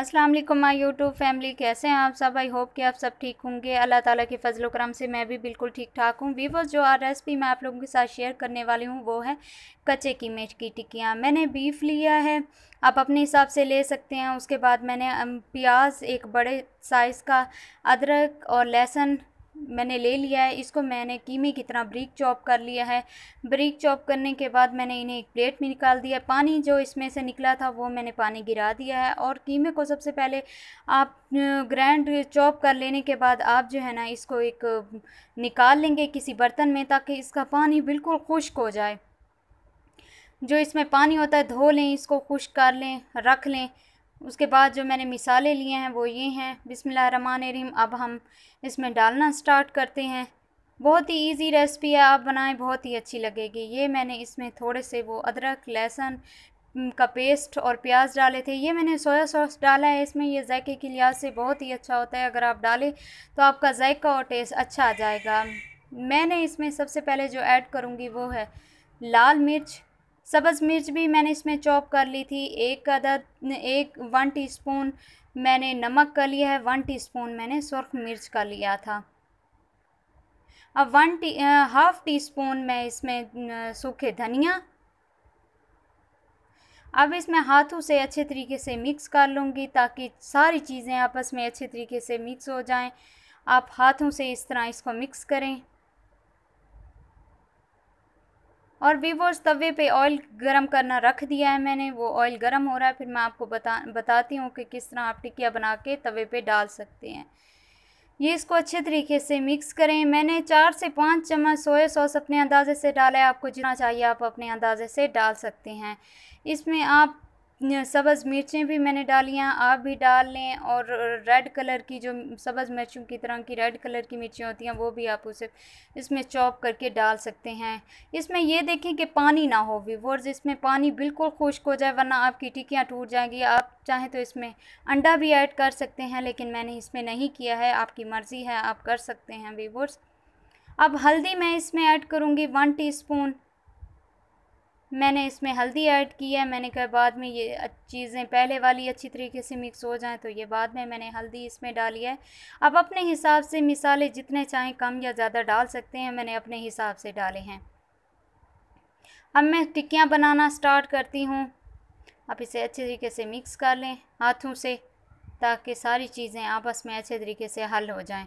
अस्सलाम वालेकुम my YouTube family कैसे हैं आप सब आई होप कि आप सब ठीक होंगे अल्लाह ताला के फजल करम से मैं भी बिल्कुल ठीक ठाक हूँ वीवर्स जो रेसिपी मैं आप लोगों के साथ शेयर करने वाली हूँ वो है कच्चे की मिर्च की टिक्कियाँ मैंने बीफ लिया है आप अपने हिसाब से ले सकते हैं उसके बाद मैंने प्याज एक बड़े साइज़ का अदरक और लहसुन मैंने ले लिया है इसको मैंने कीमे की तरह ब्रिक चॉप कर लिया है ब्रिक चॉप करने के बाद मैंने इन्हें एक प्लेट में निकाल दिया है पानी जो इसमें से निकला था वो मैंने पानी गिरा दिया है और कीमे को सबसे पहले आप ग्रैंड चॉप कर लेने के बाद आप जो है ना इसको एक निकाल लेंगे किसी बर्तन में ताकि इसका पानी बिल्कुल खुश्क हो जाए जो इसमें पानी होता है धो लें इसको खुश्क कर लें रख लें उसके बाद जो मैंने मिसालें लिए हैं वो ये हैं बिसमीम अब हम इसमें डालना स्टार्ट करते हैं बहुत ही इजी रेसिपी है आप बनाएं बहुत ही अच्छी लगेगी ये मैंने इसमें थोड़े से वो अदरक लहसुन का पेस्ट और प्याज डाले थे ये मैंने सोया सॉस डाला है इसमें ये जायके के लिहाज से बहुत ही अच्छा होता है अगर आप डालें तो आपका जायका और टेस्ट अच्छा आ जाएगा मैंने इसमें सबसे पहले जो ऐड करूँगी वो है लाल मिर्च सब्ज़ मिर्च भी मैंने इसमें चॉप कर ली थी एक अदद एक वन टीस्पून मैंने नमक कर लिया है वन टीस्पून मैंने सुरख मिर्च का लिया था अब one tea half teaspoon मैं इसमें सूखे धनिया अब इसमें हाथों से अच्छे तरीके से मिक्स कर लूँगी ताकि सारी चीज़ें आपस में अच्छे तरीके से मिक्स हो जाएं आप हाथों से इस तरह इसको मिक्स करें और वीवर्स तवे पे ऑयल गरम करना रख दिया है मैंने वो ऑयल गरम हो रहा है फिर मैं आपको बता बताती हूँ कि किस तरह आप टिकिया बना के तवे पे डाल सकते हैं ये इसको अच्छे तरीके से मिक्स करें मैंने चार से पाँच चम्मच सोया सॉस अपने अंदाज़े से डाला है आपको जितना चाहिए आप अपने अंदाज़े से डाल सकते हैं इसमें आप सब्ज़ मिर्चें भी मैंने डाली हैं आप भी डाल लें और रेड कलर की जो सब्ज़ मिर्चों की तरह की रेड कलर की मिर्चें होती हैं वो भी आप उसे इसमें चॉप करके डाल सकते हैं इसमें यह देखें कि पानी ना हो वीवर्स इसमें पानी बिल्कुल खुश्क हो जाए वरना आपकी टिकियाँ टूट जाएंगी आप चाहें तो इसमें अंडा भी ऐड कर सकते हैं लेकिन मैंने इसमें नहीं किया है आपकी मर्ज़ी है आप कर सकते हैं वीवर्स अब हल्दी मैं इसमें ऐड करूँगी वन स्पून मैंने इसमें हल्दी ऐड की है मैंने कहा बाद में ये चीज़ें पहले वाली अच्छी तरीके से मिक्स हो जाएं तो ये बाद में मैंने हल्दी इसमें डाली है अब अपने हिसाब से मिसाले जितने चाहें कम या ज़्यादा डाल सकते हैं मैंने अपने हिसाब से डाले हैं अब मैं टिक्कियाँ बनाना स्टार्ट करती हूँ आप इसे अच्छे तरीके से मिक्स कर लें हाथों से ताकि सारी चीज़ें आपस में अच्छे तरीके से हल हो जाएँ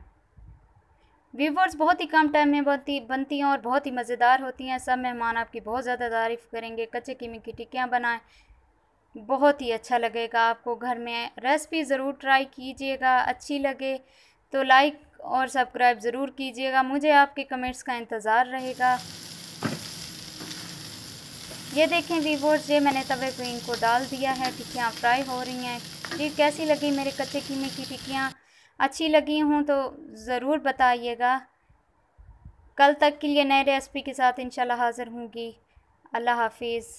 व्यूवर्स बहुत ही कम टाइम में बनती बनती हैं और बहुत ही मज़ेदार होती हैं सब मेहमान आपकी बहुत ज़्यादा तारीफ़ करेंगे कच्चे कीमे की टिक्कियाँ बनाएं बहुत ही अच्छा लगेगा आपको घर में रेसिपी ज़रूर ट्राई कीजिएगा अच्छी लगे तो लाइक और सब्सक्राइब ज़रूर कीजिएगा मुझे आपके कमेंट्स का इंतज़ार रहेगा ये देखें वीवर्स ये मैंने तवे पे इनको डाल दिया है टिक्कियाँ फ्राई हो रही हैं ये कैसी लगी मेरे कच्चे कीमे की टिक्कियाँ अच्छी लगी हूँ तो ज़रूर बताइएगा कल तक के लिए नए रेसिपी के साथ इंशाल्लाह हाज़िर होंगी अल्लाह हाफिज़